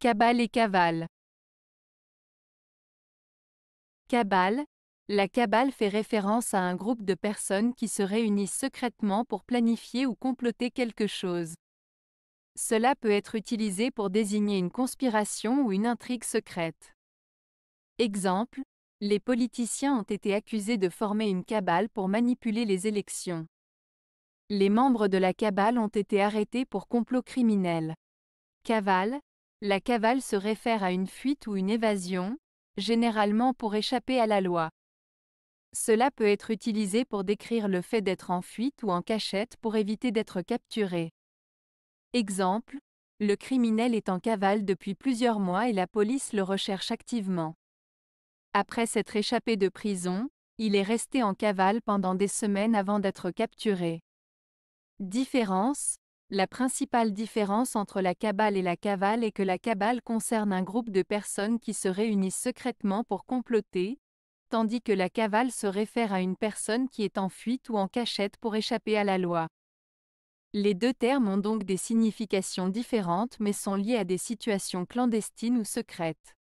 Cabale et cavale. Cabale. La cabale fait référence à un groupe de personnes qui se réunissent secrètement pour planifier ou comploter quelque chose. Cela peut être utilisé pour désigner une conspiration ou une intrigue secrète. Exemple, les politiciens ont été accusés de former une cabale pour manipuler les élections. Les membres de la cabale ont été arrêtés pour complot criminel. Cavale, la cavale se réfère à une fuite ou une évasion, généralement pour échapper à la loi. Cela peut être utilisé pour décrire le fait d'être en fuite ou en cachette pour éviter d'être capturé. Exemple, le criminel est en cavale depuis plusieurs mois et la police le recherche activement. Après s'être échappé de prison, il est resté en cavale pendant des semaines avant d'être capturé. Différence, la principale différence entre la cabale et la cavale est que la cabale concerne un groupe de personnes qui se réunissent secrètement pour comploter, tandis que la cavale se réfère à une personne qui est en fuite ou en cachette pour échapper à la loi. Les deux termes ont donc des significations différentes mais sont liés à des situations clandestines ou secrètes.